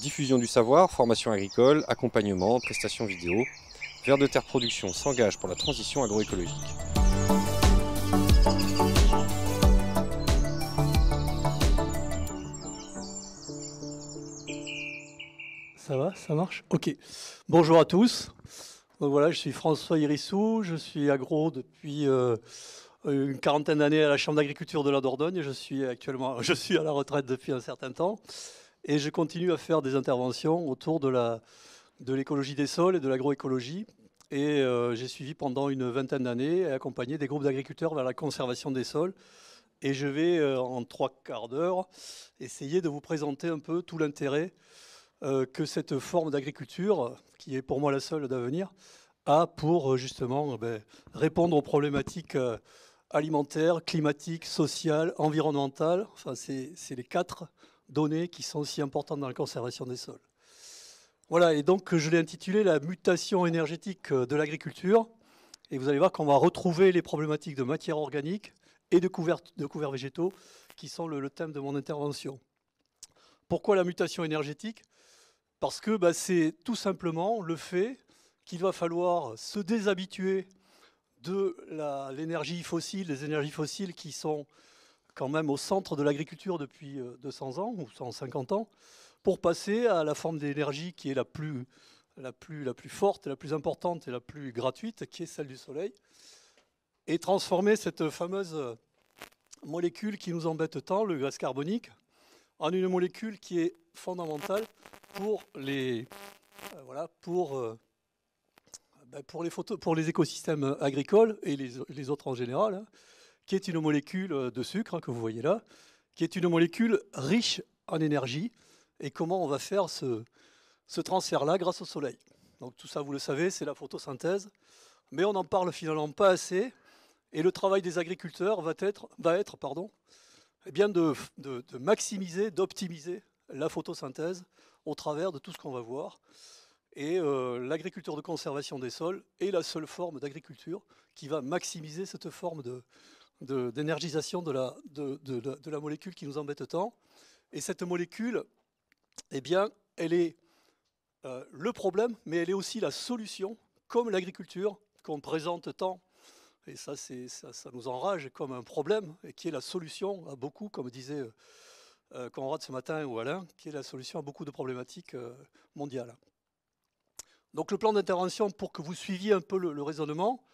Diffusion du savoir, formation agricole, accompagnement, prestations vidéo. Vers de Terre Production s'engage pour la transition agroécologique. Ça va, ça marche Ok. Bonjour à tous. voilà, je suis François Irissou, je suis agro depuis euh, une quarantaine d'années à la Chambre d'agriculture de la Dordogne je suis actuellement je suis à la retraite depuis un certain temps. Et je continue à faire des interventions autour de l'écologie des sols et de l'agroécologie. Et euh, j'ai suivi pendant une vingtaine d'années et accompagné des groupes d'agriculteurs vers la conservation des sols. Et je vais, euh, en trois quarts d'heure, essayer de vous présenter un peu tout l'intérêt euh, que cette forme d'agriculture, qui est pour moi la seule d'avenir, a pour justement ben, répondre aux problématiques alimentaires, climatiques, sociales, environnementales. Enfin, c'est les quatre données qui sont aussi importantes dans la conservation des sols. Voilà, et donc je l'ai intitulé La mutation énergétique de l'agriculture. Et vous allez voir qu'on va retrouver les problématiques de matière organique et de couverts, de couverts végétaux qui sont le, thème de mon intervention. Pourquoi la mutation énergétique Parce que bah, c'est tout simplement le fait qu'il va falloir se déshabituer de l'énergie fossile, des énergies fossiles qui sont quand même au centre de l'agriculture depuis 200 euh, ans ou 150 ans, pour passer à la forme d'énergie qui est la plus, la, la plus forte, la plus importante et la plus gratuite, qui est celle du soleil, et transformer cette fameuse molécule qui nous embête tant, le gaz carbonique, en une molécule qui est fondamentale pour les, euh, euh, ben, pour, les pour les écosystèmes agricoles et les, les autres en général. Hein, qui est une molécule euh, de sucre hein, que vous voyez là, qui est une molécule riche en énergie. Et comment on va faire ce, ce transfert-là grâce au soleil Donc tout ça, vous le savez, c'est la photosynthèse. Mais on n'en parle finalement pas assez. Et le travail des agriculteurs va être, va être pardon, eh bien de, maximiser, d'optimiser la photosynthèse au travers de tout ce qu'on va voir. Et euh, l'agriculture de conservation des sols est la seule forme d'agriculture qui va maximiser cette forme de, d'énergisation de, la, de, la, molécule qui nous embête tant. Et cette molécule, eh bien, elle est euh, le problème, mais elle est aussi la solution, comme l'agriculture qu'on présente tant, et ça, ça, ça, nous enrage comme un problème, et qui est la solution à beaucoup, comme disait euh, Conrad ce matin ou Alain, qui est la solution à beaucoup de problématiques euh, mondiales. Donc le plan d'intervention, pour que vous suiviez un peu le raisonnement,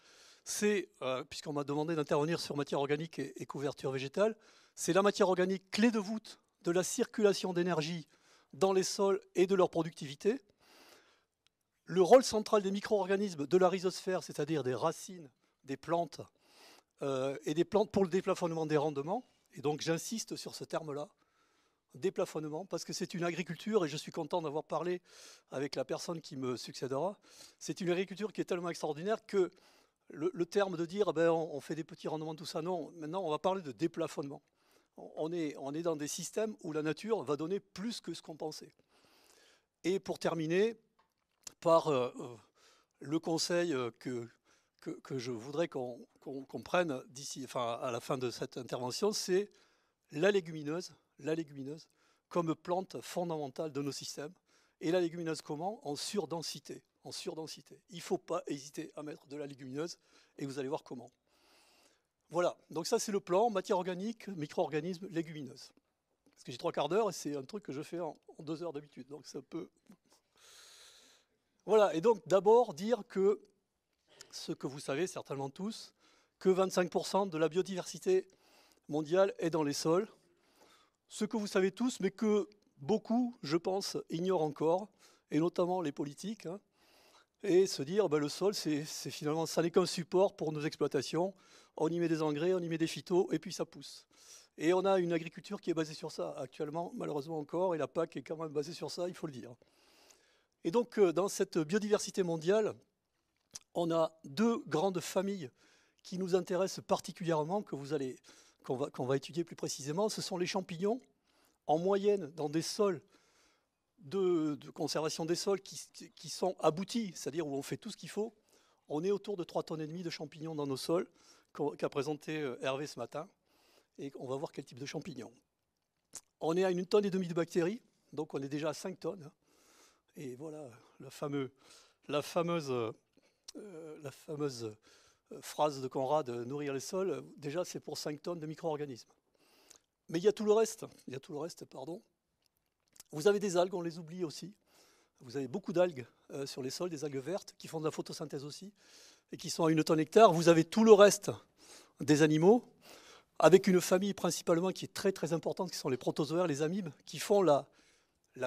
c'est, euh, puisqu'on m'a demandé d'intervenir sur matière organique et, couverture végétale, c'est la matière organique clé de voûte de la circulation d'énergie dans les sols et de leur productivité. Le rôle central des micro-organismes de la rhizosphère, c'est-à-dire des racines, des plantes, euh, et des plantes pour le déplafonnement des rendements. Et donc j'insiste sur ce terme-là, déplafonnement, parce que c'est une agriculture, et je suis content d'avoir parlé avec la personne qui me succédera, c'est une agriculture qui est tellement extraordinaire que le, terme de dire ben, on, fait des petits rendements, tout ça, non. Maintenant, on va parler de déplafonnement. On est, dans des systèmes où la nature va donner plus que ce qu'on pensait. Et pour terminer, par euh, euh, le conseil euh, que, je voudrais qu'on prenne d'ici, à la fin de cette intervention, c'est la légumineuse, la légumineuse comme plante fondamentale de nos systèmes. Et la légumineuse comment En surdensité en surdensité. Il ne faut pas hésiter à mettre de la légumineuse et vous allez voir comment. Voilà, donc ça c'est le plan, matière organique, micro organisme légumineuse. Parce que j'ai trois quarts d'heure et c'est un truc que je fais en, deux heures d'habitude, donc ça peut... Voilà, et donc d'abord dire que, ce que vous savez certainement tous, que 25% de la biodiversité mondiale est dans les sols. Ce que vous savez tous, mais que beaucoup, je pense, ignorent encore, et notamment les politiques. Hein, et se dire ben, le sol, c'est finalement, ça n'est qu'un support pour nos exploitations. On y met des engrais, on y met des phytos, et puis ça pousse. Et on a une agriculture qui est basée sur ça actuellement, malheureusement encore, et la PAC est quand même basée sur ça, il faut le dire. Et donc, euh, dans cette biodiversité mondiale, on a deux grandes familles qui nous intéressent particulièrement, que vous allez, qu'on va, va étudier plus précisément. Ce sont les champignons, en moyenne, dans des sols de, conservation des sols qui, sont aboutis, c'est-à-dire où on fait tout ce qu'il faut. On est autour de 3 tonnes et demie de champignons dans nos sols qu'a présenté euh, Hervé ce matin. Et on va voir quel type de champignons. On est à une tonne et demie de bactéries, donc on est déjà à 5 tonnes. Hein. Et voilà la, fameuse, la fameuse euh, euh, phrase de Conrad, nourrir les sols, déjà c'est pour 5 tonnes de micro-organismes. Mais il y a tout le reste, il y a tout le reste, pardon, vous avez des algues, on les oublie aussi. Vous avez beaucoup d'algues euh, sur les sols, des algues vertes, qui font de la photosynthèse aussi, et qui sont à une tonne hectare. Vous avez tout le reste des animaux, avec une famille principalement qui est très très importante, qui sont les protozoaires, les amibes, qui font la,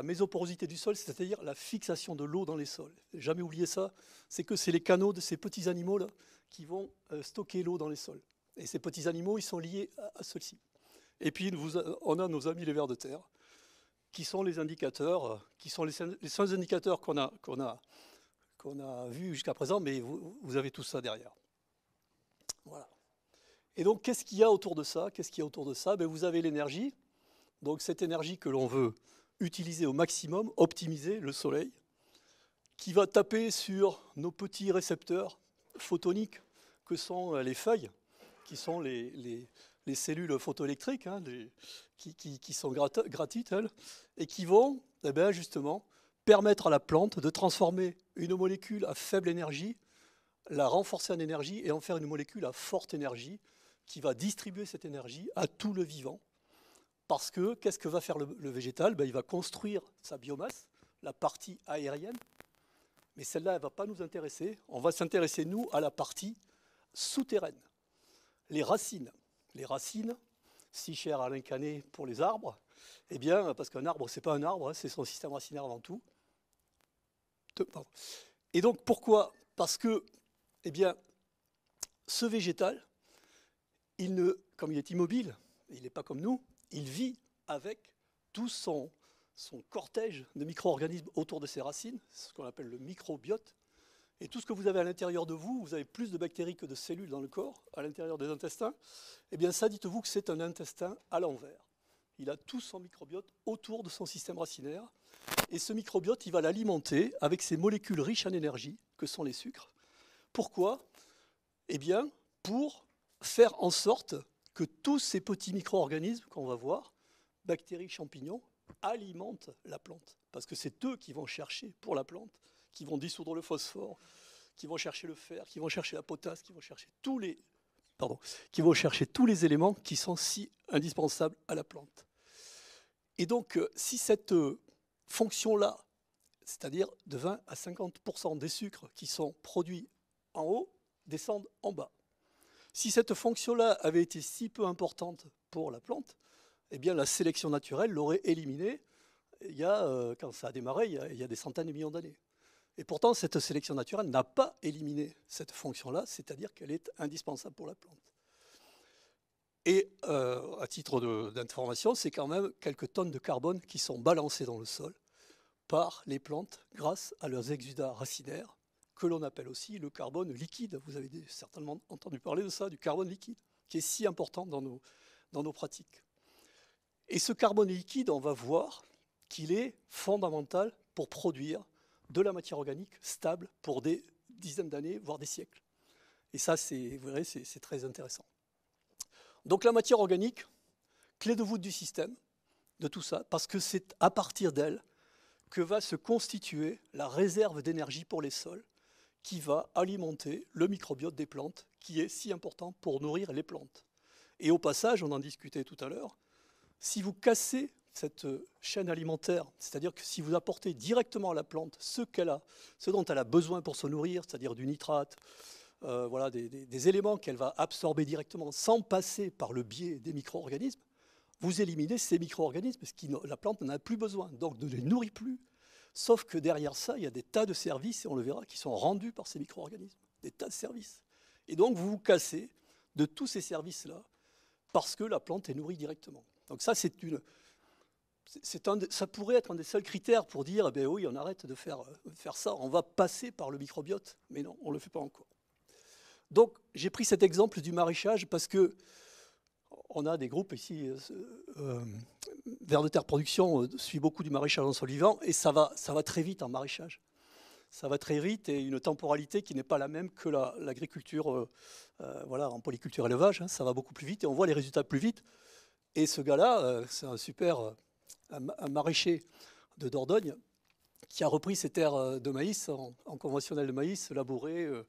mésoporosité du sol, c'est-à-dire la fixation de l'eau dans les sols. Jamais oublier ça, c'est que c'est les canaux de ces petits animaux-là qui vont euh, stocker l'eau dans les sols. Et ces petits animaux, ils sont liés à, ceux-ci. Et puis, euh, on a nos amis les vers de terre, qui sont les indicateurs, euh, qui sont les, seuls indicateurs qu'on a, qu'on a, qu'on a vus jusqu'à présent, mais vous, avez tout ça derrière. Voilà. Et donc, qu'est-ce qu'il y a autour de ça Qu'est-ce qu'il y a autour de ça ben, Vous avez l'énergie, donc cette énergie que l'on veut utiliser au maximum, optimiser le soleil, qui va taper sur nos petits récepteurs photoniques que sont euh, les feuilles, qui sont les, les cellules photoélectriques, hein, qui, sont gratuites, elles, et qui vont eh ben, justement permettre à la plante de transformer une molécule à faible énergie, la renforcer en énergie et en faire une molécule à forte énergie qui va distribuer cette énergie à tout le vivant. Parce que qu'est-ce que va faire le, végétal ben, Il va construire sa biomasse, la partie aérienne, mais celle-là, elle ne va pas nous intéresser. On va s'intéresser, nous, à la partie souterraine, les racines les racines, si chères à l'incané pour les arbres, eh bien, parce qu'un arbre, ce n'est pas un arbre, hein, c'est son système racinaire avant tout. Et donc, pourquoi Parce que, eh bien, ce végétal, il ne, comme il est immobile, il n'est pas comme nous, il vit avec tout son, son cortège de micro-organismes autour de ses racines, ce qu'on appelle le microbiote, et tout ce que vous avez à l'intérieur de vous, vous avez plus de bactéries que de cellules dans le corps, à l'intérieur des intestins, et eh bien ça, dites-vous que c'est un intestin à l'envers. Il a tout son microbiote autour de son système racinaire. Et ce microbiote, il va l'alimenter avec ses molécules riches en énergie, que sont les sucres. Pourquoi Eh bien, pour faire en sorte que tous ces petits micro-organismes qu'on va voir, bactéries, champignons, alimentent la plante. Parce que c'est eux qui vont chercher pour la plante qui vont dissoudre le phosphore, qui vont chercher le fer, qui vont chercher la potasse, qui vont chercher tous les, pardon, qui vont chercher tous les éléments qui sont si indispensables à la plante. Et donc, euh, si cette euh, fonction-là, c'est-à-dire de 20 à 50% des sucres qui sont produits en haut, descendent en bas, si cette fonction-là avait été si peu importante pour la plante, eh bien la sélection naturelle l'aurait éliminée il y euh, quand ça a démarré, il y il y a des centaines de millions d'années. Et pourtant, cette sélection naturelle n'a pas éliminé cette fonction-là, c'est-à-dire qu'elle est indispensable pour la plante. Et euh, à titre d'information, c'est quand même quelques tonnes de carbone qui sont balancées dans le sol par les plantes grâce à leurs exudats racinaires, que l'on appelle aussi le carbone liquide. Vous avez certainement entendu parler de ça, du carbone liquide, qui est si important dans nos, dans nos pratiques. Et ce carbone liquide, on va voir qu'il est fondamental pour produire de la matière organique stable pour des dizaines d'années, voire des siècles. Et ça, c'est, vous verrez, c'est très intéressant. Donc la matière organique, clé de voûte du système, de tout ça, parce que c'est à partir d'elle que va se constituer la réserve d'énergie pour les sols qui va alimenter le microbiote des plantes, qui est si important pour nourrir les plantes. Et au passage, on en discutait tout à l'heure, si vous cassez cette euh, chaîne alimentaire, c'est-à-dire que si vous apportez directement à la plante ce, qu'elle a, ce dont elle a besoin pour se nourrir, c'est-à-dire du nitrate, euh, voilà, des, des éléments qu'elle va absorber directement sans passer par le biais des micro-organismes, vous éliminez ces micro-organismes parce que la plante n'en a plus besoin, donc ne les nourrit plus. Sauf que derrière ça, il y a des tas de services, et on le verra, qui sont rendus par ces micro-organismes, des tas de services. Et donc vous vous cassez de tous ces services-là parce que la plante est nourrie directement. Donc ça, c'est une, ça pourrait être un des seuls critères pour dire, eh ben oui, on arrête de faire, euh, faire ça, on va passer par le microbiote, mais non, on ne le fait pas encore. Donc j'ai pris cet exemple du maraîchage parce que on a des groupes ici, euh, euh, Vers de Terre Production suit beaucoup du maraîchage en sol vivant et ça va, ça va très vite en maraîchage. Ça va très vite et une temporalité qui n'est pas la même que l'agriculture voilà, en polyculture élevage. Hein. ça va beaucoup plus vite et on voit les résultats plus vite. Et ce gars-là, c'est un super un, maraîcher de Dordogne qui a repris ses terres euh, de maïs en, conventionnel de maïs, labouré, euh,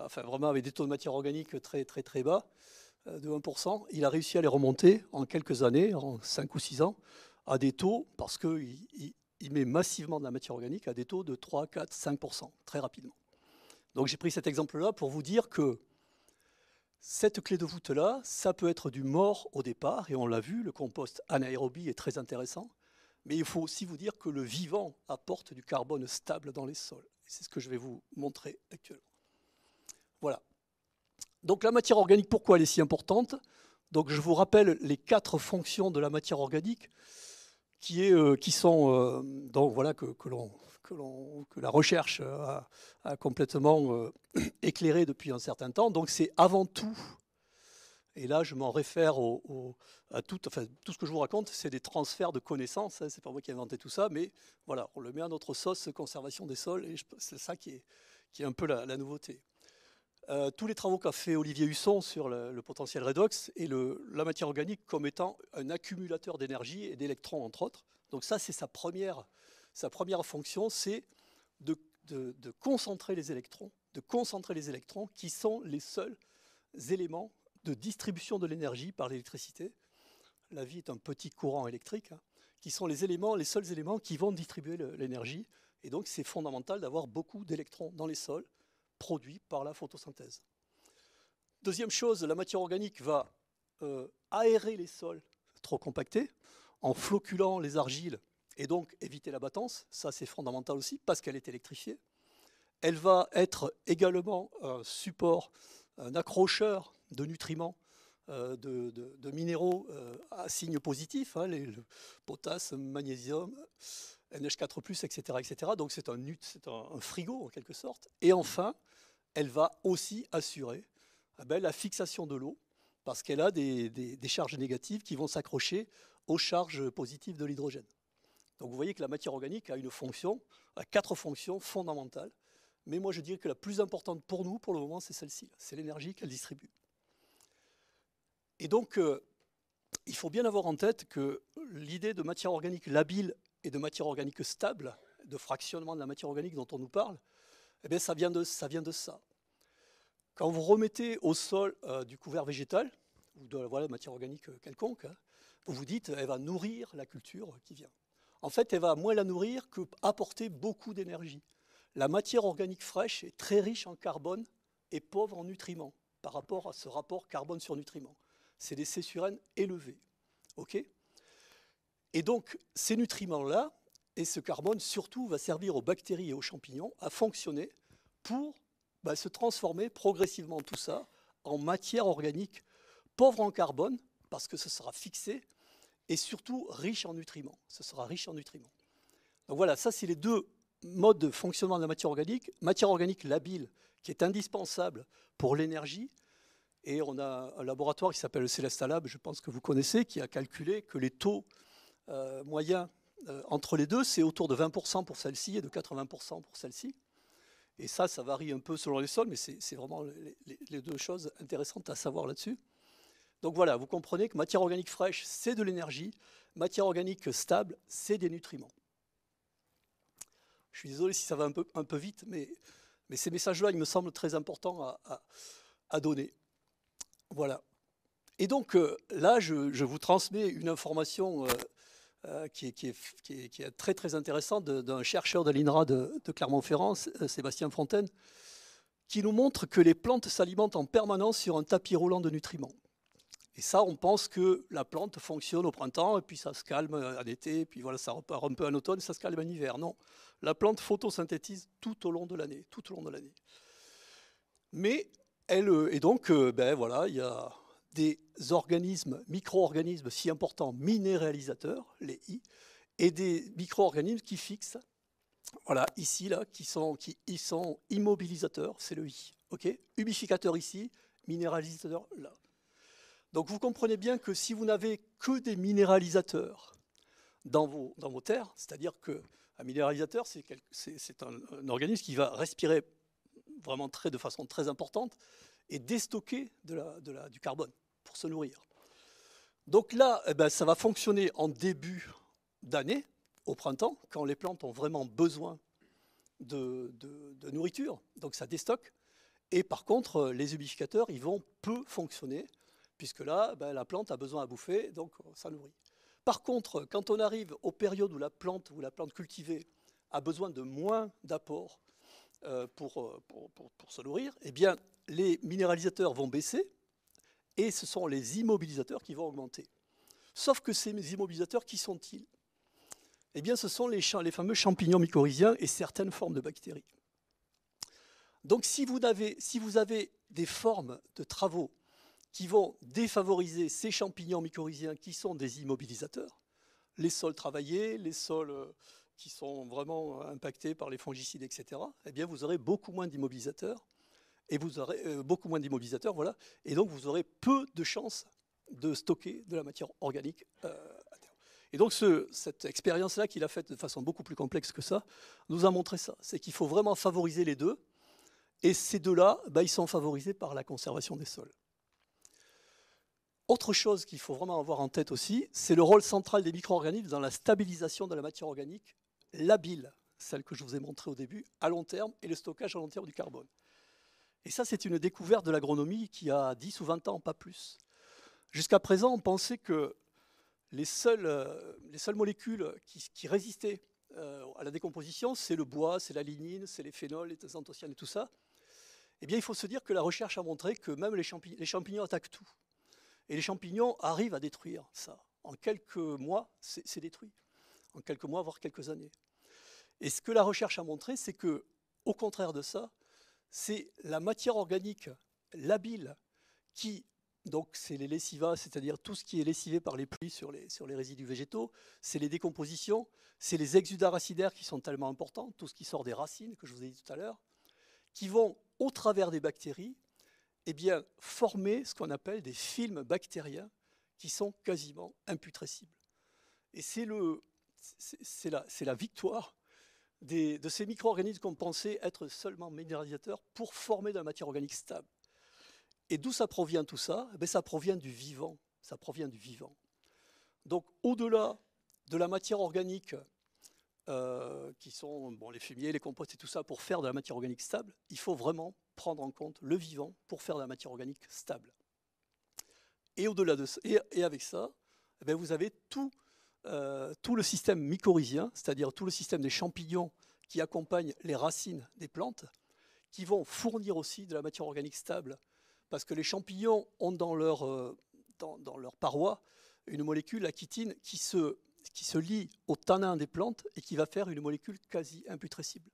enfin vraiment avec des taux de matière organique très très très bas, euh, de 1%. Il a réussi à les remonter en quelques années, en 5 ou 6 ans, à des taux, parce qu'il met massivement de la matière organique, à des taux de 3, 4, 5%, très rapidement. Donc j'ai pris cet exemple-là pour vous dire que cette clé de voûte-là, ça peut être du mort au départ, et on l'a vu, le compost anaérobie est très intéressant. Mais il faut aussi vous dire que le vivant apporte du carbone stable dans les sols. C'est ce que je vais vous montrer actuellement. Voilà. Donc la matière organique, pourquoi elle est si importante Donc je vous rappelle les quatre fonctions de la matière organique qui, est, euh, qui sont euh, donc voilà que, que, que la recherche a, complètement éclairées euh, éclairé depuis un certain temps. Donc c'est avant tout et là, je m'en réfère à tout, enfin, tout ce que je vous raconte, c'est des transferts de connaissances. Hein, ce n'est pas moi qui ai inventé tout ça, mais voilà, on le met à notre sauce conservation des sols, et c'est ça qui est, qui est un peu la, nouveauté. Euh, tous les travaux qu'a fait Olivier Husson sur le, potentiel redox et la matière organique comme étant un accumulateur d'énergie et d'électrons, entre autres. Donc ça, c'est sa première, sa première fonction, c'est de, de concentrer les électrons, de concentrer les électrons qui sont les seuls éléments de distribution de l'énergie par l'électricité. La vie est un petit courant électrique, hein, qui sont les éléments, les seuls éléments qui vont distribuer l'énergie. Et donc, c'est fondamental d'avoir beaucoup d'électrons dans les sols produits par la photosynthèse. Deuxième chose, la matière organique va euh, aérer les sols trop compactés en floculant les argiles et donc éviter la battance. Ça, c'est fondamental aussi parce qu'elle est électrifiée. Elle va être également un support, un accrocheur de nutriments, euh, de, minéraux euh, à signes positif, hein, le potasse, magnésium, NH4+, etc. etc. Donc c'est un, frigo en quelque sorte. Et enfin, elle va aussi assurer ah ben, la fixation de l'eau, parce qu'elle a des, des, charges négatives qui vont s'accrocher aux charges positives de l'hydrogène. Donc vous voyez que la matière organique a une fonction, a quatre fonctions fondamentales. Mais moi je dirais que la plus importante pour nous, pour le moment, c'est celle-ci. C'est l'énergie qu'elle distribue. Et donc, euh, il faut bien avoir en tête que l'idée de matière organique labile et de matière organique stable, de fractionnement de la matière organique dont on nous parle, eh bien, ça, vient de, ça Quand vous remettez au sol euh, du couvert végétal, ou de la matière organique euh, quelconque, hein, vous vous dites, elle va nourrir la culture qui vient. En fait, elle va moins la nourrir que apporter beaucoup d'énergie. La matière organique fraîche est très riche en carbone et pauvre en nutriments par rapport à ce rapport carbone sur nutriments c'est des césurènes élevés. ok et donc, ces nutriments-là et ce carbone, surtout, va servir aux bactéries et aux champignons à fonctionner pour bah, se transformer progressivement tout ça en matière organique pauvre en carbone, parce que ce sera fixé, et surtout riche en nutriments. Ce sera riche en nutriments. Donc voilà, ça, c'est les deux modes de fonctionnement de la matière organique. Matière organique labile, qui est indispensable pour l'énergie, et on a un laboratoire qui s'appelle le Lab, je pense que vous connaissez, qui a calculé que les taux euh, moyens euh, entre les deux, c'est autour de 20% pour celle-ci et de 80% pour celle-ci. Et ça, ça varie un peu selon les sols, mais c'est vraiment les, deux choses intéressantes à savoir là-dessus. Donc voilà, vous comprenez que matière organique fraîche, c'est de l'énergie. Matière organique stable, c'est des nutriments. Je suis désolé si ça va un peu, vite, mais, ces messages-là, ils me semblent très importants à donner. Voilà. Et donc euh, là, je, vous transmets une information euh, euh, qui, est, très très intéressante d'un chercheur de l'INRA de, Clermont-Ferrand, Sébastien Fontaine, qui nous montre que les plantes s'alimentent en permanence sur un tapis roulant de nutriments. Et ça, on pense que la plante fonctionne au printemps, et puis ça se calme en été, puis voilà, ça repart un peu en automne, ça se calme en hiver. Non, la plante photosynthétise tout au long de l'année, tout au long de l'année. Mais euh, et donc, euh, ben voilà, il y a des organismes, micro-organismes si importants, minéralisateurs, les I, et des micro-organismes qui fixent, voilà, ici, là, qui sont, qui, sont immobilisateurs, c'est le I, ok Humificateur ici, minéralisateur là. Donc vous comprenez bien que si vous n'avez que des minéralisateurs dans vos, dans vos terres, c'est-à-dire qu'un minéralisateur, c'est un organisme qui va respirer vraiment très, de façon très importante et déstocker du carbone pour se nourrir. Donc là, eh ben, ça va fonctionner en début d'année, au printemps, quand les plantes ont vraiment besoin de, nourriture, donc ça déstocke. Et par contre, euh, les humidificateurs, ils vont peu fonctionner, puisque là, ben, la plante a besoin à bouffer, donc euh, ça nourrit. Par contre, euh, quand on arrive aux périodes où la plante ou la plante cultivée a besoin de moins d'apports euh, euh, pour, se nourrir, eh bien, les minéralisateurs vont baisser et ce sont les immobilisateurs qui vont augmenter. Sauf que ces immobilisateurs, qui sont-ils Eh bien, ce sont les, les fameux champignons mycorhiziens et certaines formes de bactéries. Donc, si vous avez, si vous avez des formes de travaux qui vont défavoriser ces champignons mycorhiziens qui sont des immobilisateurs, les sols travaillés, les sols euh, qui sont vraiment impactés par les fongicides, etc., eh bien, vous aurez beaucoup moins d'immobilisateurs. Et vous aurez euh, beaucoup moins d'immobilisateurs, voilà. Et donc, vous aurez peu de chances de stocker de la matière organique euh, Et donc, cette expérience-là qu'il a faite de façon beaucoup plus complexe que ça, nous a montré ça. C'est qu'il faut vraiment favoriser les deux. Et ces deux-là, bah, ils sont favorisés par la conservation des sols. Autre chose qu'il faut vraiment avoir en tête aussi, c'est le rôle central des micro-organismes dans la stabilisation de la matière organique la bile, celle que je vous ai montrée au début, à long terme, et le stockage à long terme du carbone. Et ça, c'est une découverte de l'agronomie qui a 10 ou 20 ans, pas plus. Jusqu'à présent, on pensait que les seules, euh, les molécules qui, résistaient euh, à la décomposition, c'est le bois, c'est la lignine, c'est les phénols, les anthocyanes et tout ça. Eh bien, il faut se dire que la recherche a montré que même les, les champignons attaquent tout. Et les champignons arrivent à détruire ça. En quelques mois, c'est détruit en quelques mois, voire quelques années. Et ce que la recherche a montré, c'est que, au contraire de ça, c'est la matière organique labile qui, donc c'est les lessivas, c'est-à-dire tout ce qui est lessivé par les pluies sur les, sur les résidus végétaux, c'est les décompositions, c'est les exudats racidaires qui sont tellement importants, tout ce qui sort des racines que je vous ai dit tout à l'heure, qui vont, au travers des bactéries, eh bien, former ce qu'on appelle des films bactériens qui sont quasiment imputrescibles. Et c'est le, c'est la, la, victoire de ces micro-organismes qu'on pensait être seulement minéralisateurs pour former de la matière organique stable. Et d'où ça provient tout ça eh ben, Ça provient du vivant. Ça provient du vivant. Donc au-delà de la matière organique, euh, qui sont bon, les fumiers, les composts et tout ça, pour faire de la matière organique stable, il faut vraiment prendre en compte le vivant pour faire de la matière organique stable. Et au-delà de ça, et, avec ça, eh ben vous avez tout euh, tout le système mycorhizien, c'est-à-dire tout le système des champignons qui accompagnent les racines des plantes, qui vont fournir aussi de la matière organique stable. Parce que les champignons ont dans leur, euh, dans, paroi une molécule, la chitine, qui se, qui se lie au tanin des plantes et qui va faire une molécule quasi imputrescible.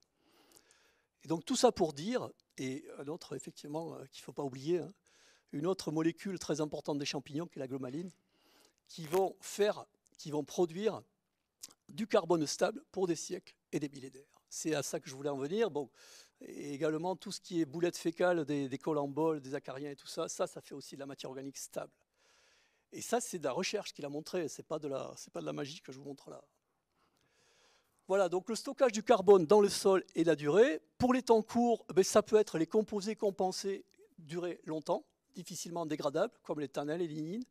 Et donc tout ça pour dire, et un autre effectivement euh, qu'il ne faut pas oublier, hein, une autre molécule très importante des champignons qui est la glomaline, qui vont faire qui vont produire du carbone stable pour des siècles et des millénaires. C'est à ça que je voulais en venir. Bon, et également, tout ce qui est boulettes fécales des, des colamboles, des acariens et tout ça, ça, ça fait aussi de la matière organique stable. Et ça, c'est de la recherche qu'il a montré, ce n'est pas, de la, pas de la magie que je vous montre là. Voilà, donc le stockage du carbone dans le sol et la durée. Pour les temps courts, eh ben, ça peut être les composés compensés durer longtemps, difficilement dégradables, comme les tannins, et lignines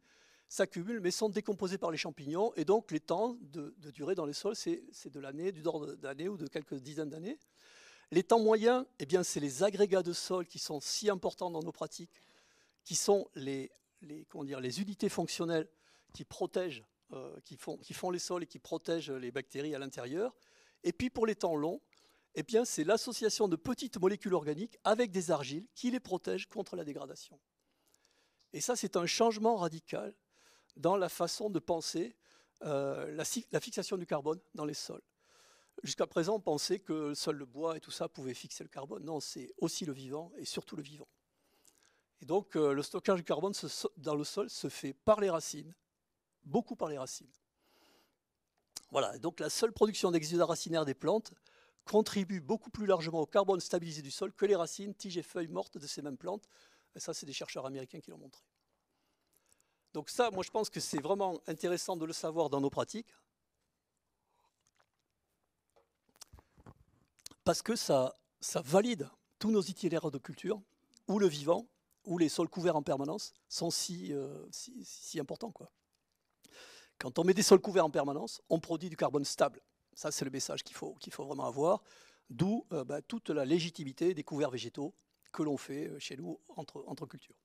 s'accumulent mais sont décomposés par les champignons. Et donc les temps de, durée dans les sols, c'est de l'année, du ordre d'année ou de quelques dizaines d'années. Les temps moyens, eh bien, c'est les agrégats de sol qui sont si importants dans nos pratiques, qui sont les, les, dire, les unités fonctionnelles qui protègent, euh, qui, font, qui font les sols et qui protègent les bactéries à l'intérieur. Et puis pour les temps longs, eh bien, c'est l'association de petites molécules organiques avec des argiles qui les protègent contre la dégradation. Et ça, c'est un changement radical dans la façon de penser euh, la, fixation du carbone dans les sols. Jusqu'à présent, on pensait que le sol, le bois et tout ça pouvait fixer le carbone. Non, c'est aussi le vivant et surtout le vivant. Et donc, euh, le stockage du carbone dans le sol se fait par les racines, beaucoup par les racines. Voilà, donc la seule production d'exudat racinaire des plantes contribue beaucoup plus largement au carbone stabilisé du sol que les racines, tiges et feuilles mortes de ces mêmes plantes. Et ça, c'est des chercheurs américains qui l'ont montré. Donc ça, moi je pense que c'est vraiment intéressant de le savoir dans nos pratiques, parce que ça, valide tous nos itinéraires de culture, où le vivant, où les sols couverts en permanence sont euh, si, importants. Quoi. Quand on met des sols couverts en permanence, on produit du carbone stable. Ça, c'est le message qu'il faut, vraiment avoir, d'où euh, bah, toute la légitimité des couverts végétaux que l'on fait euh, chez nous entre cultures.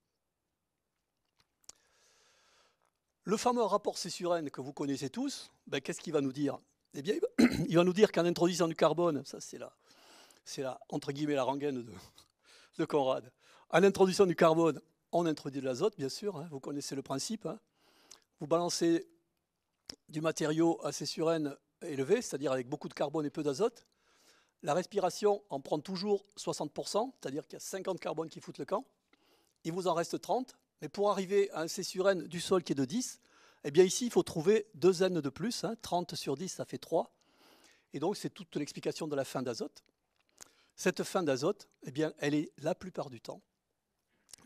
Le fameux rapport C-sur-N que vous connaissez tous, ben, qu'est-ce qu'il va nous dire Eh bien, il va nous dire qu'en introduisant du carbone, ça c'est là, c'est là, entre guillemets, la rengaine de, Conrad. En introduisant du carbone, on introduit de l'azote, bien sûr, hein, vous connaissez le principe. Hein. Vous balancez du matériau à C-sur-N élevé, c'est-à-dire avec beaucoup de carbone et peu d'azote. La respiration en prend toujours 60%, c'est-à-dire qu'il y a 50 carbone qui foutent le camp. Il vous en reste 30. Mais pour arriver à un C sur n du sol qui est de 10, eh bien ici, il faut trouver deux n de plus. 30 hein. sur 10, ça fait 3. Et donc, c'est toute l'explication de la fin d'azote. Cette fin d'azote, eh bien, elle est la plupart du temps,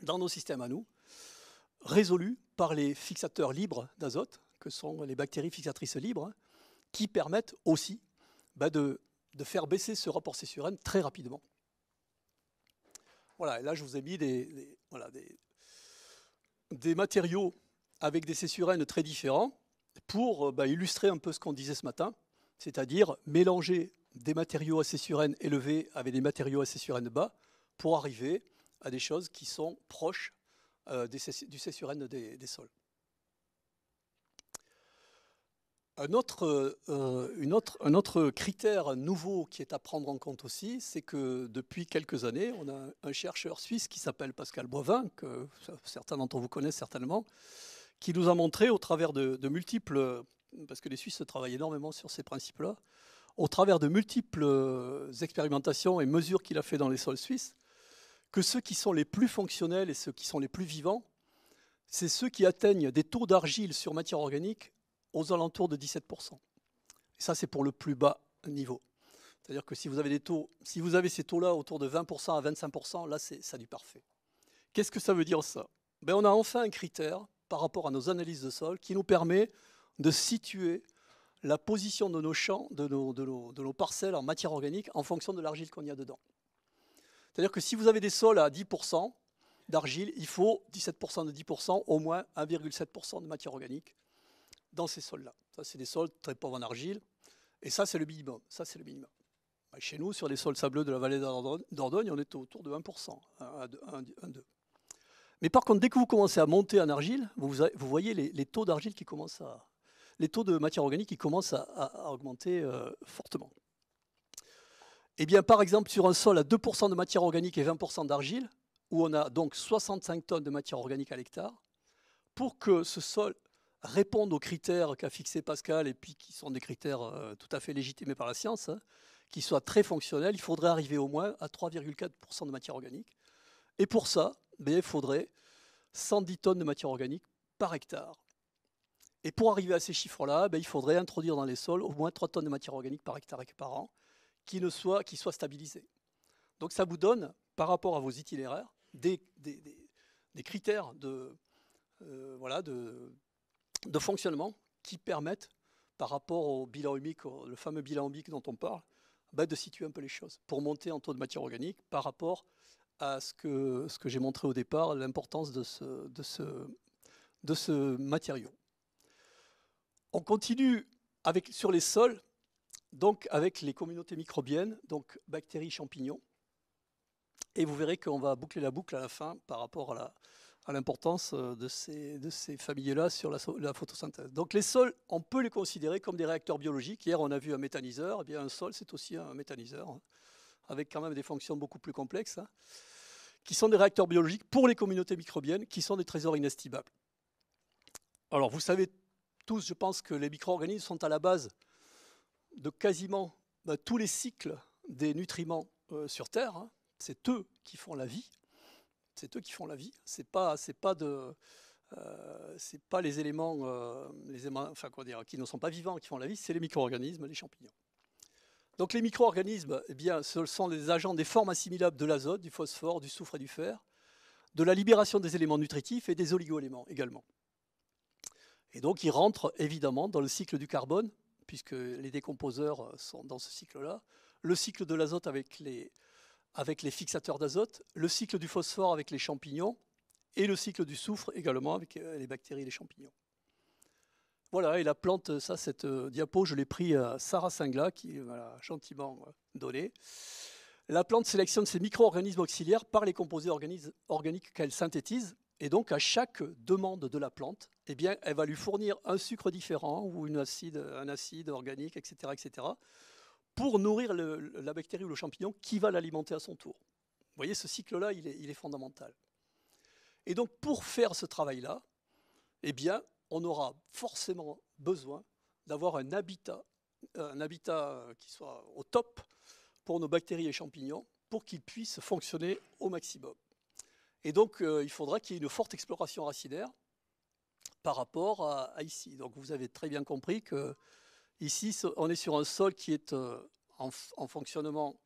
dans nos systèmes à nous, résolue par les fixateurs libres d'azote, que sont les bactéries fixatrices libres, hein, qui permettent aussi bah, de, faire baisser ce rapport C sur N très rapidement. Voilà, et là, je vous ai mis des, voilà, des des matériaux avec des césurènes très différents pour euh, bah, illustrer un peu ce qu'on disait ce matin, c'est-à-dire mélanger des matériaux à césuraines élevés avec des matériaux à N bas pour arriver à des choses qui sont proches euh, du césurène des sols. Euh, un autre, critère nouveau qui est à prendre en compte aussi, c'est que depuis quelques années, on a un chercheur suisse qui s'appelle Pascal Boivin, que certains d'entre vous connaissent certainement, qui nous a montré au travers de, de multiples, parce que les Suisses travaillent énormément sur ces principes-là, au travers de multiples euh, expérimentations et mesures qu'il a fait dans les sols suisses, que ceux qui sont les plus fonctionnels et ceux qui sont les plus vivants, c'est ceux qui atteignent des taux d'argile sur matière organique aux alentours de 17%. Et ça, c'est pour le plus bas niveau. C'est-à-dire que si vous avez ces taux-là autour de 20% à 25%, là, c'est ça du parfait. Qu'est-ce que ça veut dire ça ben, On a enfin un critère par rapport à nos analyses de sol qui nous permet de situer la position de nos champs, de nos, de nos parcelles en matière organique en fonction de l'argile qu'on y a dedans. C'est-à-dire que si vous avez des sols à 10% d'argile, il faut 17% de 10%, au moins 1,7% de matière organique dans ces sols-là. Ça, c'est des sols très pauvres en argile. Et ça, c'est le minimum. Ça, c'est le minimum. Bah, chez nous, sur les sols sableux de la vallée de Dordogne, on est autour de 1%, 1, 2. Mais par contre, dès que vous commencez à monter en argile, vous, vous voyez les, taux d'argile qui commencent à, les taux de matière organique qui commencent à, augmenter euh, fortement. Eh bien, par exemple, sur un sol à 2% de matière organique et 20% d'argile, où on a donc 65 tonnes de matière organique à l'hectare, pour que ce sol répondre aux critères qu'a fixé Pascal et puis qui sont des critères euh, tout à fait légitimés par la science, hein, qui soient très fonctionnels, il faudrait arriver au moins à 3,4% de matière organique. Et pour ça, ben, il faudrait 110 tonnes de matière organique par hectare. Et pour arriver à ces chiffres-là, ben, il faudrait introduire dans les sols au moins 3 tonnes de matière organique par hectare et par an qui, ne soit, qui soient stabilisées. Donc ça vous donne, par rapport à vos itinéraires, des, critères de, euh, voilà, de, de fonctionnement qui permettent, par rapport au bilan humique, le fameux bilan humique dont on parle, bah, de situer un peu les choses pour monter en taux de matière organique par rapport à ce que, ce que j'ai montré au départ, l'importance de ce, de, ce, de ce matériau. On continue avec, sur les sols, donc avec les communautés microbiennes, donc bactéries, champignons. Et vous verrez qu'on va boucler la boucle à la fin par rapport à la, à l'importance euh, de ces, familles-là sur la, photosynthèse. Donc les sols, on peut les considérer comme des réacteurs biologiques. Hier, on a vu un méthaniseur. Eh bien, un sol, c'est aussi un méthaniseur, hein, avec quand même des fonctions beaucoup plus complexes, hein, qui sont des réacteurs biologiques pour les communautés microbiennes, qui sont des trésors inestimables. Alors, vous savez tous, je pense, que les micro-organismes sont à la base de quasiment bah, tous les cycles des nutriments euh, sur Terre. Hein. C'est eux qui font la vie c'est eux qui font la vie. C'est pas, c'est pas de, euh, c'est pas les éléments, euh, enfin qui ne sont pas vivants qui font la vie, c'est les micro-organismes, les champignons. Donc les micro-organismes, eh bien, ce sont des agents des formes assimilables de l'azote, du phosphore, du soufre et du fer, de la libération des éléments nutritifs et des oligo-éléments également. Et donc ils rentrent évidemment dans le cycle du carbone, puisque les décomposeurs sont dans ce cycle-là, le cycle de l'azote avec les avec les fixateurs d'azote, le cycle du phosphore avec les champignons et le cycle du soufre également avec euh, les bactéries et les champignons. Voilà, et la plante, euh, ça, cette euh, diapo, je l'ai pris à Sarah Singla qui m'a gentiment donné. La plante sélectionne ses micro-organismes auxiliaires par les composés organiques qu'elle synthétise. Et donc, à chaque demande de la plante, eh bien, elle va lui fournir un sucre différent ou une acide, un acide organique, etc., etc., pour nourrir la bactérie ou le champignon qui va l'alimenter à son tour. Vous voyez, ce cycle-là, il est, fondamental. Et donc, pour faire ce travail-là, eh bien, on aura forcément besoin d'avoir un habitat, un habitat qui soit au top pour nos bactéries et champignons, pour qu'ils puissent fonctionner au maximum. Et donc, euh, il faudra qu'il y ait une forte exploration racinaire par rapport à, à, ici. Donc, vous avez très bien compris que Ici, on est sur un sol qui est euh, en, fonctionnement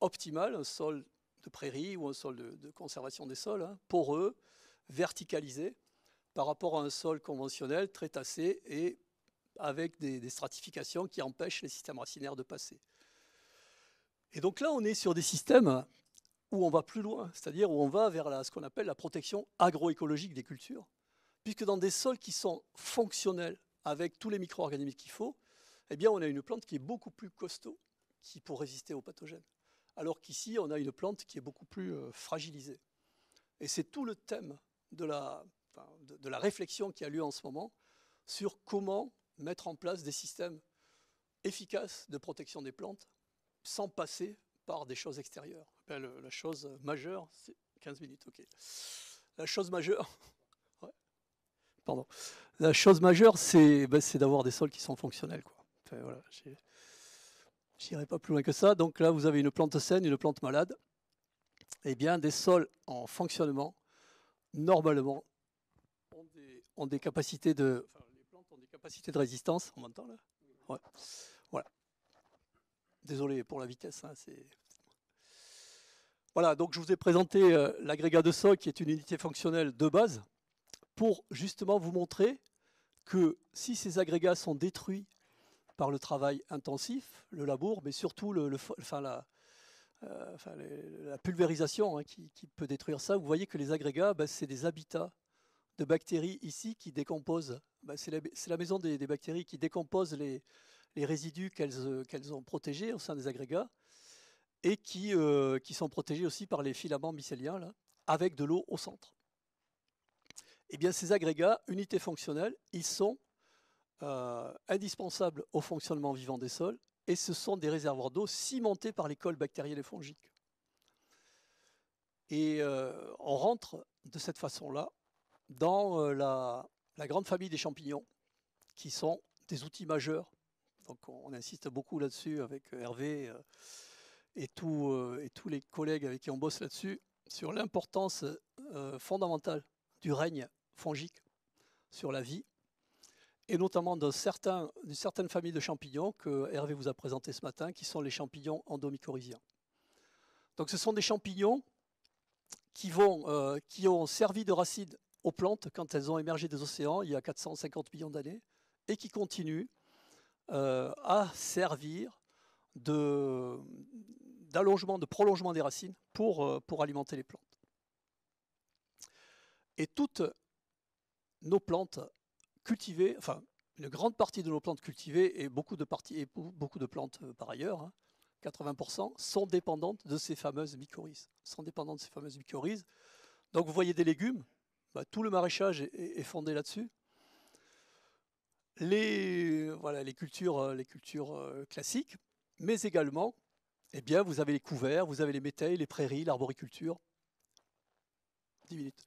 optimal, un sol de prairie ou un sol de, conservation des sols, hein, poreux, verticalisé, par rapport à un sol conventionnel très tassé et avec des, stratifications qui empêchent les systèmes racinaires de passer. Et donc là, on est sur des systèmes où on va plus loin, c'est-à-dire où on va vers ce qu'on appelle la protection agroécologique des cultures, puisque dans des sols qui sont fonctionnels, avec tous les micro-organismes qu'il faut, eh bien, on a une plante qui est beaucoup plus costaud qui pour résister aux pathogènes. Alors qu'ici, on a une plante qui est beaucoup plus euh, fragilisée. Et c'est tout le thème de la, la réflexion qui a lieu en ce moment sur comment mettre en place des systèmes efficaces de protection des plantes sans passer par des choses extérieures. Eh la chose majeure, c'est 15 minutes, ok. La chose majeure, pardon. La chose majeure, ben, c'est d'avoir des sols qui sont fonctionnels, quoi je voilà, j'irai pas plus loin que ça. Donc là, vous avez une plante saine, une plante malade. Eh bien, des sols en fonctionnement, normalement, ont des, capacités de... les plantes ont des capacités de résistance. On m'entend là Voilà. Désolé pour la vitesse. Hein, voilà, donc je vous ai présenté euh, l'agrégat de sol qui est une unité fonctionnelle de base pour justement vous montrer que si ces agrégats sont détruits par le travail intensif, le labour, mais surtout le, euh, la, pulvérisation hein, qui, peut détruire ça. Vous voyez que les agrégats, ben, c'est des habitats de bactéries ici qui décomposent. Ben, c'est la, maison des, bactéries qui décompose les, résidus euh, qu'elles ont protégés au sein des agrégats et qui, euh, qui sont protégés aussi par les filaments mycéliens, avec de l'eau au centre. Et eh bien, ces agrégats, unités fonctionnelles, ils sont indispensable euh, indispensables au fonctionnement vivant des sols, et ce sont des réservoirs d'eau cimentés par les cols bactériels et fongiques. Et euh, on rentre de cette façon-là dans euh, la, grande famille des champignons, qui sont des outils majeurs. Donc on, insiste beaucoup là-dessus avec Hervé et, et, tous les collègues avec qui on bosse là-dessus, sur l'importance fondamentale du règne fongique sur la vie et notamment d'une certaine famille de champignons que Hervé vous a présenté ce matin, qui sont les champignons endomycorhiziens. Donc ce sont des champignons qui, vont, euh, qui ont servi de racines aux plantes quand elles ont émergé des océans il y a 450 millions d'années, et qui continuent euh, à servir d'allongement, de, prolongement des racines pour, euh, pour alimenter les plantes. Et toutes nos plantes cultivées, enfin une grande partie de nos plantes cultivées et beaucoup de, parties, beaucoup de plantes euh, par ailleurs, 80%, hein, sont dépendantes de ces fameuses mycorhizes. Sont dépendantes de ces fameuses Donc vous voyez des légumes, bah, tout le maraîchage est, fondé là-dessus. Les, euh, voilà, les cultures, euh, les cultures classiques, mais également, eh bien, vous avez les couverts, vous avez les métailles, les prairies, l'arboriculture, 10 minutes,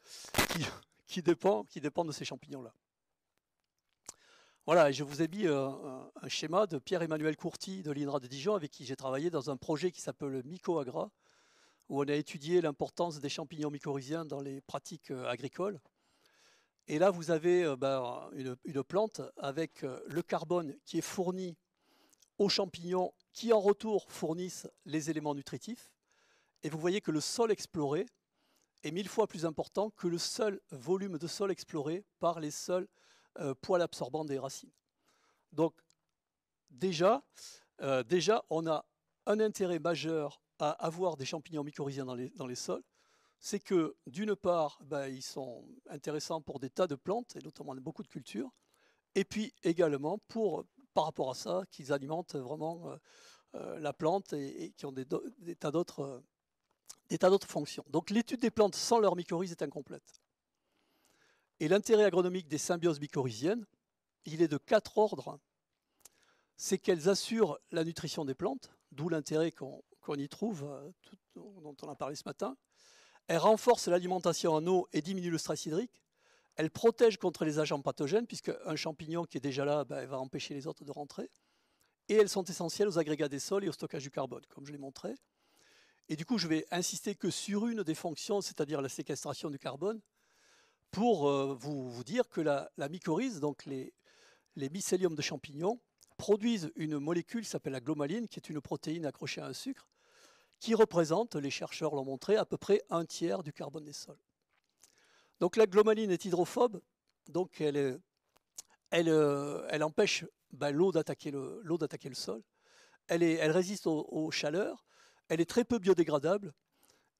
qui, qui, dépend, qui dépend de ces champignons-là. Voilà, je vous ai mis euh, un, schéma de Pierre-Emmanuel Courty de l'INRA de Dijon, avec qui j'ai travaillé dans un projet qui s'appelle le Mycoagra, où on a étudié l'importance des champignons mycorhiziens dans les pratiques euh, agricoles. Et là, vous avez euh, ben, une, plante avec le carbone qui est fourni aux champignons, qui en retour fournissent les éléments nutritifs. Et vous voyez que le sol exploré est mille fois plus important que le seul volume de sol exploré par les sols, euh, poil absorbant des racines. Donc déjà, euh, déjà, on a un intérêt majeur à avoir des champignons mycorhiziens dans les, sols, c'est que d'une part, ben, ils sont intéressants pour des tas de plantes, et notamment beaucoup de cultures, et puis également pour, par rapport à ça, qu'ils alimentent vraiment euh, la plante et, qui ont des, des tas d'autres fonctions. Donc l'étude des plantes sans leur mycorhize est incomplète. Et l'intérêt agronomique des symbioses mycorhiziennes, il est de quatre ordres. C'est qu'elles assurent la nutrition des plantes, d'où l'intérêt qu'on y trouve, euh, dont on a parlé ce matin. Elles renforcent l'alimentation en eau et diminuent le stress hydrique. Elles protègent contre les agents pathogènes, puisque un champignon qui est déjà là ben, va empêcher les autres de rentrer. Et elles sont essentielles aux agrégats des sols et au stockage du carbone, comme je l'ai montré. Et du coup, je vais insister que sur une des fonctions, c'est-à-dire la séquestration du carbone, pour euh, vous, dire que la, mycorhize, donc les, mycéliums de champignons, produisent une molécule qui s'appelle la glomaline, qui est une protéine accrochée à un sucre, qui représente, les chercheurs l'ont montré, à peu près un tiers du carbone des sols. Donc la glomaline est hydrophobe, donc elle, euh, empêche ben, l'eau d'attaquer le, sol, elle, résiste aux, chaleurs, elle est très peu biodégradable,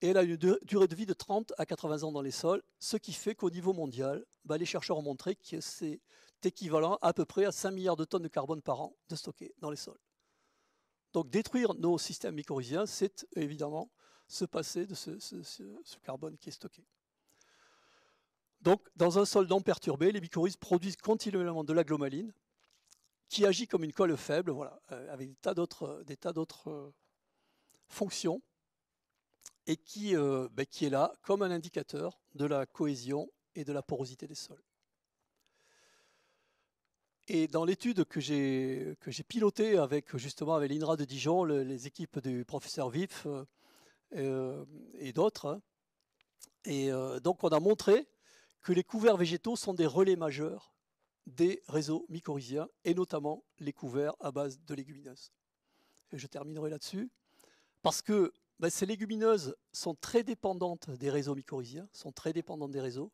et elle a une durée de vie de 30 à 80 ans dans les sols, ce qui fait qu'au niveau mondial, bah, les chercheurs ont montré que c'est équivalent à peu près à 5 milliards de tonnes de carbone par an de stocker dans les sols. Donc détruire nos systèmes mycorhiziens, c'est évidemment se passer de ce, carbone qui est stocké. Donc dans un sol non perturbé, les mycorhizes produisent continuellement de la glomaline qui agit comme une colle faible, voilà, euh, avec des tas d'autres euh, fonctions et qui, euh, bah, qui est là comme un indicateur de la cohésion et de la porosité des sols. Et dans l'étude que j'ai pilotée avec justement avec l'INRA de Dijon, les équipes du professeur Vif euh, euh, et d'autres, hein, et donc on a montré que les couverts végétaux sont des relais majeurs des réseaux mycorhiziens et notamment les couverts à base de légumineuses. je terminerai là-dessus parce que bah, ces légumineuses sont très dépendantes des réseaux mycorhiziens, sont très dépendantes des réseaux.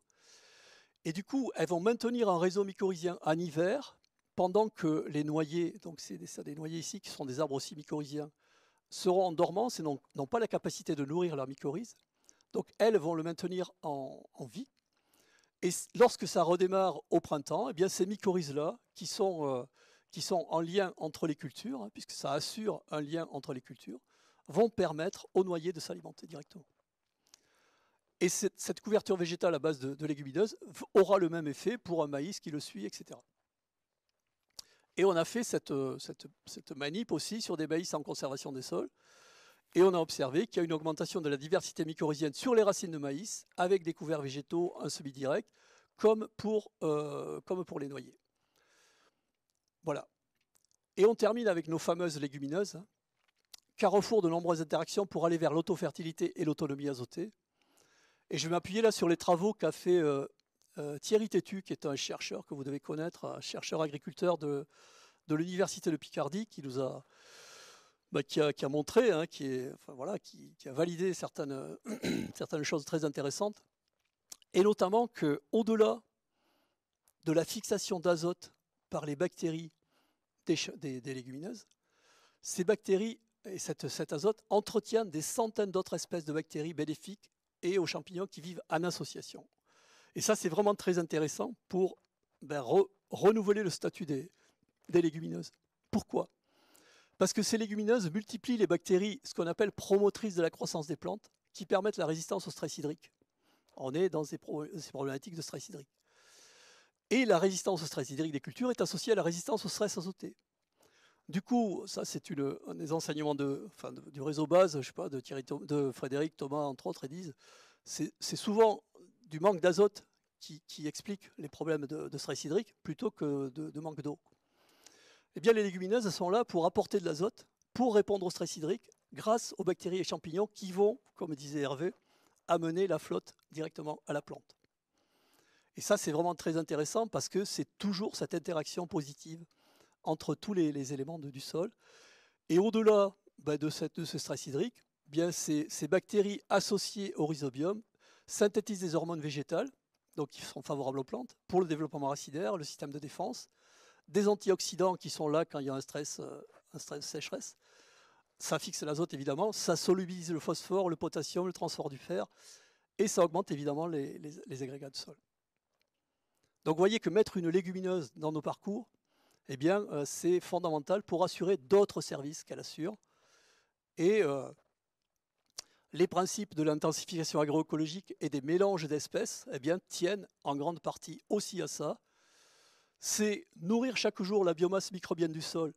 Et du coup, elles vont maintenir un réseau mycorhizien en hiver, pendant que les noyers, donc c'est des, noyers ici qui sont des arbres aussi mycorhiziens, seront en dormance et n'ont pas la capacité de nourrir leur mycorhize. Donc elles vont le maintenir en, vie. Et lorsque ça redémarre au printemps, eh bien ces mycorhizes-là, euh, qui, sont, en lien entre les cultures, hein, puisque ça assure un lien entre les cultures, vont permettre aux noyers de s'alimenter directement. Et cette, couverture végétale à base de, légumineuses aura le même effet pour un maïs qui le suit, etc. Et on a fait cette, manip aussi sur des maïs en conservation des sols. Et on a observé qu'il y a une augmentation de la diversité mycorhizienne sur les racines de maïs, avec des couverts végétaux, en semi-direct, euh, comme, pour les noyers. Voilà. Et on termine avec nos fameuses légumineuses, hein carrefour de nombreuses interactions pour aller vers l'autofertilité et l'autonomie azotée. Et je vais m'appuyer là sur les travaux qu'a fait euh, euh, Thierry Tétu, qui est un chercheur que vous devez connaître, un chercheur agriculteur de, l'université de Picardie, qui nous a, bah, qui a, montré, hein, qui, est, voilà, qui, a validé certaines, certaines choses très intéressantes, et notamment que au-delà de la fixation d'azote par les bactéries des légumineuses, ces bactéries et cet azote entretient des centaines d'autres espèces de bactéries bénéfiques et aux champignons qui vivent en association. Et ça, c'est vraiment très intéressant pour ben, renouveler le statut des, légumineuses. Pourquoi Parce que ces légumineuses multiplient les bactéries, ce qu'on appelle promotrices de la croissance des plantes, qui permettent la résistance au stress hydrique. On est dans ces, ces problématiques de stress hydrique. Et la résistance au stress hydrique des cultures est associée à la résistance au stress azoté. Du coup, ça c'est un des enseignements du réseau base, je sais pas, de, de Frédéric Thomas entre autres, et disent, c'est souvent du manque d'azote qui, explique les problèmes de, stress hydrique plutôt que de, manque d'eau. Eh bien, les légumineuses sont là pour apporter de l'azote, pour répondre au stress hydrique, grâce aux bactéries et champignons qui vont, comme disait Hervé, amener la flotte directement à la plante. Et ça, c'est vraiment très intéressant parce que c'est toujours cette interaction positive entre tous les, éléments du sol. Et au-delà bah, de, ce stress hydrique, eh bien ces, bactéries associées au rhizobium synthétisent des hormones végétales, donc qui sont favorables aux plantes, pour le développement racinaire, le système de défense, des antioxydants qui sont là quand il y a euh, un stress, sécheresse. Ça fixe l'azote évidemment, ça solubilise le phosphore, le potassium, le transport du fer, et ça augmente évidemment les, les agrégats de sol. Donc vous voyez que mettre une légumineuse dans nos parcours, eh bien, euh, c'est fondamental pour assurer d'autres services qu'elle assure. Et euh, les principes de l'intensification agroécologique et des mélanges d'espèces eh bien, tiennent en grande partie aussi à ça. C'est nourrir chaque jour la biomasse microbienne du sol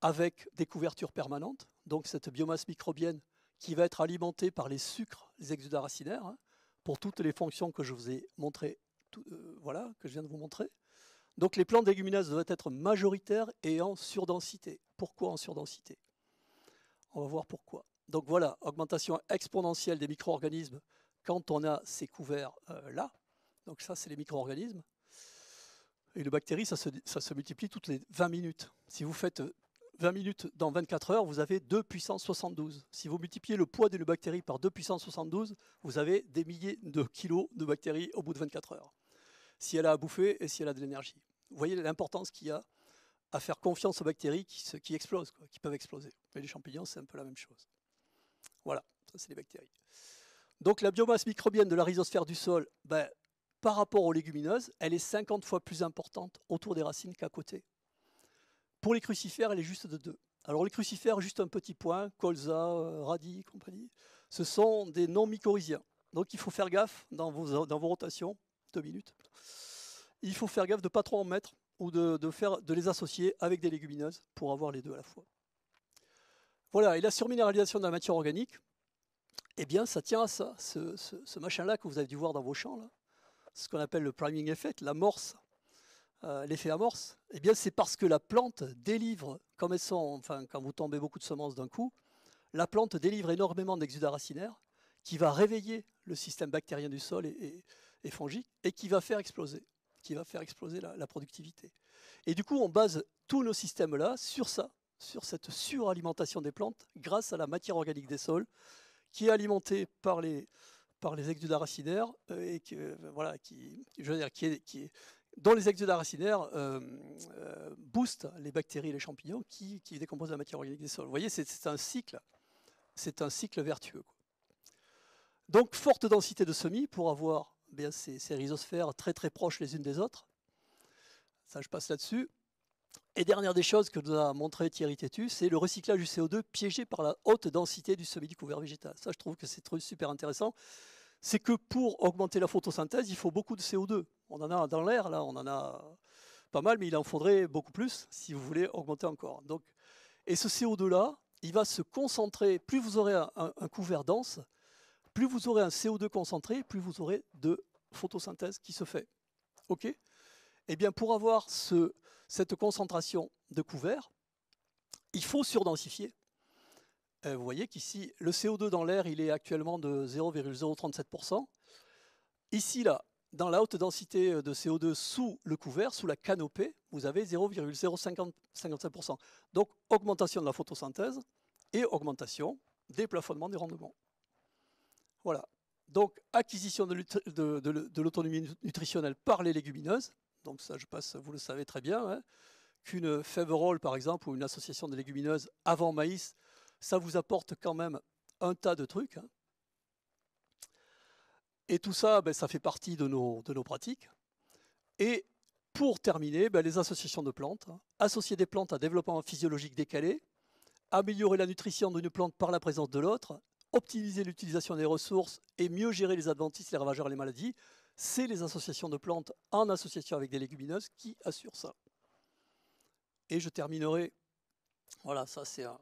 avec des couvertures permanentes, donc cette biomasse microbienne qui va être alimentée par les sucres, les exudats racinaires, hein, pour toutes les fonctions que je vous ai montrées, euh, voilà, que je viens de vous montrer. Donc les plantes légumineuses doivent être majoritaires et en surdensité. Pourquoi en surdensité On va voir pourquoi. Donc voilà, augmentation exponentielle des micro-organismes quand on a ces couverts euh, là. Donc ça, c'est les micro-organismes. Et les bactéries, ça se, ça se, multiplie toutes les 20 minutes. Si vous faites 20 euh, minutes dans 24 heures, vous avez 2 puissance 72. Si vous multipliez le poids d'une bactérie par 2 puissance 72, vous avez des milliers de kilos de bactéries au bout de 24 heures si elle a à bouffer et si elle a de l'énergie. Vous voyez l'importance qu'il y a à faire confiance aux bactéries qui, explosent, qui peuvent exploser. Mais les champignons, c'est un peu la même chose. Voilà, ça c'est les bactéries. Donc la biomasse microbienne de la rhizosphère du sol, ben, par rapport aux légumineuses, elle est 50 fois plus importante autour des racines qu'à côté. Pour les crucifères, elle est juste de deux. Alors les crucifères, juste un petit point, colza, euh, radis, compagnie, ce sont des non-mycorhiziens. Donc il faut faire gaffe dans dans vos rotations minutes. Il faut faire gaffe de ne pas trop en mettre ou de, faire, de les associer avec des légumineuses pour avoir les deux à la fois. Voilà, et la surminéralisation de la matière organique, eh bien, ça tient à ça, ce, machin-là que vous avez dû voir dans vos champs, là, ce qu'on appelle le priming effect, l'amorce, euh, l'effet amorce. Eh bien, c'est parce que la plante délivre, comme elles sont, enfin, quand vous tombez beaucoup de semences d'un coup, la plante délivre énormément d'exudats racinaires qui va réveiller le système bactérien du sol et et et qui va faire exploser, qui va faire exploser la, productivité. Et du coup, on base tous nos systèmes-là sur ça, sur cette suralimentation des plantes grâce à la matière organique des sols qui est alimentée par les, par les exudats racinaires euh, et que, euh, voilà, qui, je veux dire, qui est, qui est, dont les exudats racinaires euh, euh boostent les bactéries et les champignons qui, qui, décomposent la matière organique des sols. Vous voyez, c'est un cycle, c'est un cycle vertueux. Donc, forte densité de semis pour avoir eh bien ces, rhizosphères très très proches les unes des autres. Ça, je passe là-dessus. Et dernière des choses que nous a montré Thierry Tétu, c'est le recyclage du CO2 piégé par la haute densité du semi du couvert végétal. Ça, je trouve que c'est super intéressant. C'est que pour augmenter la photosynthèse, il faut beaucoup de CO2. On en a dans l'air, là, on en a pas mal, mais il en faudrait beaucoup plus si vous voulez augmenter encore. Donc, et ce CO2-là, il va se concentrer, plus vous aurez un couvert dense, plus vous aurez un CO2 concentré, plus vous aurez de photosynthèse qui se fait. OK Eh bien, pour avoir cette concentration de couvert, il faut surdensifier. Euh, vous voyez qu'ici, le CO2 dans l'air, il est actuellement de 0,037%. Ici, là, dans la haute densité euh, de CO2 sous le couvert, sous la canopée, vous avez 0,055%. Donc, augmentation de la photosynthèse et augmentation des plafonnements des rendements. Voilà. Donc, acquisition de l'autonomie nutritionnelle par les légumineuses. Donc ça, je passe, vous le savez très bien, hein. qu'une fèverole, par exemple, ou une association de légumineuses avant maïs, ça vous apporte quand même un tas de trucs. Hein. Et tout ça, ben, ça fait partie de nos, pratiques. Et pour terminer, ben, les associations de plantes. Hein. Associer des plantes à développement physiologique décalé, améliorer la nutrition d'une plante par la présence de l'autre, optimiser l'utilisation des ressources et mieux gérer les adventices, les ravageurs et les maladies, c'est les associations de plantes en association avec des légumineuses qui assurent ça. Et je terminerai, voilà, ça c'est un,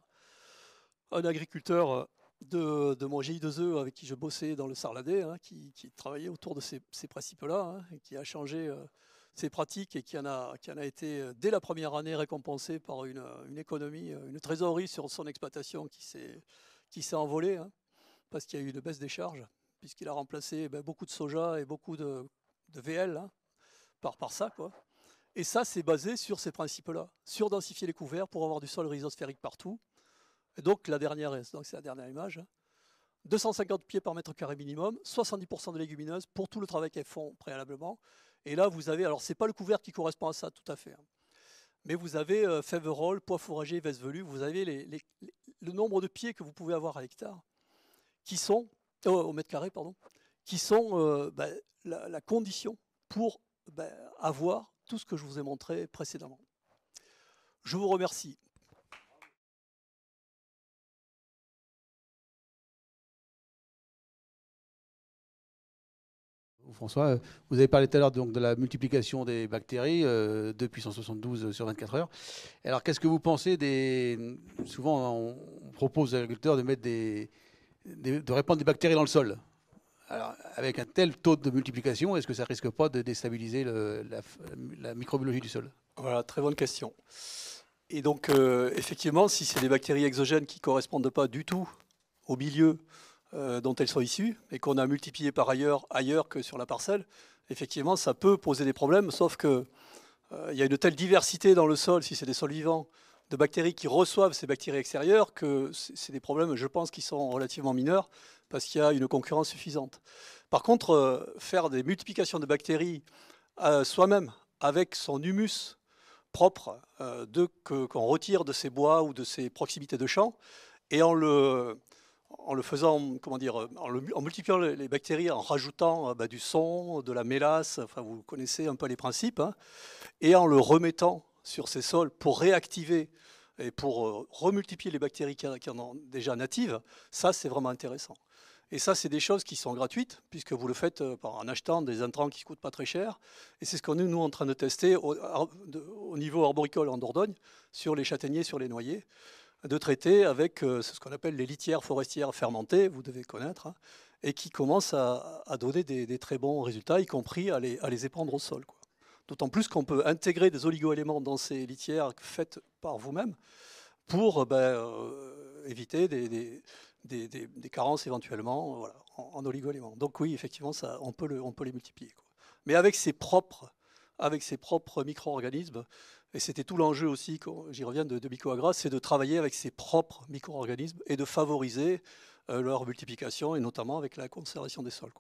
agriculteur euh, de, de mon GI2E avec qui je bossais dans le Sarladais, hein, qui, travaillait autour de ces, principes-là, hein, qui a changé euh, ses pratiques et qui en, a, qui a, été, euh, dès la première année, récompensé par une économie, une trésorerie sur son exploitation qui s'est qui s'est envolé, hein, parce qu'il y a eu une baisse des charges, puisqu'il a remplacé eh ben, beaucoup de soja et beaucoup de, VL hein, par, ça. Quoi. Et ça, c'est basé sur ces principes-là, surdensifier les couverts pour avoir du sol rhizosphérique partout. Et donc, la dernière, donc c'est la dernière image. 250 hein. pieds par mètre carré minimum, 70% de légumineuses pour tout le travail qu'elles font préalablement. Et là, vous avez, alors c'est pas le couvert qui correspond à ça tout à fait, mais vous avez euh, fèves pois fourragé, veste velue, vous avez les, le nombre de pieds que vous pouvez avoir à l'hectare, qui sont, euh, au mètre carré, pardon, qui sont euh, bah, la, condition pour bah, avoir tout ce que je vous ai montré précédemment. Je vous remercie. François. Euh, vous avez parlé tout à l'heure donc, de la multiplication des bactéries euh, depuis 172 sur 24 heures. Alors, qu'est-ce que vous pensez des. Souvent, on propose aux agriculteurs de, mettre des... de répandre des bactéries dans le sol. avec un tel taux de multiplication, est-ce que ça risque pas de déstabiliser la... microbiologie du sol Voilà, très bonne question. Et donc, euh, effectivement, si c'est des bactéries exogènes qui ne correspondent pas du tout au milieu euh, dont elles sont issues et qu'on a multiplié par ailleurs ailleurs que sur la parcelle, effectivement, ça peut poser des problèmes, sauf que euh, il y a une telle diversité dans le sol, si c'est des sols vivants, de bactéries qui reçoivent ces bactéries extérieures, que c'est des problèmes, je pense, qui sont relativement mineurs, parce qu'il y a une concurrence suffisante. Par contre, euh, faire des multiplications de bactéries soi-même, avec son humus propre qu'on retire de ses bois ou de ses proximités de champs, et en le en le faisant, comment dire, en, multipliant les, bactéries, en rajoutant euh, bah, du son, de la mélasse, enfin vous connaissez un peu les principes, hein, et en le remettant sur ces sols pour réactiver et pour euh, remultiplier les bactéries qui en ont déjà natives, ça c'est vraiment intéressant. Et ça, c'est des choses qui sont gratuites, puisque vous le faites euh, en achetant des intrants qui ne coûtent pas très cher. Et c'est ce qu'on est, nous, en train de tester au niveau arboricole en Dordogne, sur les châtaigniers, sur les noyers de traiter avec euh, ce qu'on appelle les litières forestières fermentées, vous devez connaître, hein, et qui commencent à, donner des, très bons résultats, y compris à les, épandre au sol. D'autant plus qu'on peut intégrer des oligoéléments dans ces litières faites par vous-même pour euh, ben, euh, éviter des, carences éventuellement en, oligo Donc oui, effectivement, ça, on, peut le, on peut les multiplier. Mais avec ses propres, avec ses propres micro-organismes, et c'était tout l'enjeu aussi, j'y reviens, de, de c'est de travailler avec ses propres micro-organismes et de favoriser euh, leur multiplication, et notamment avec la conservation des sols.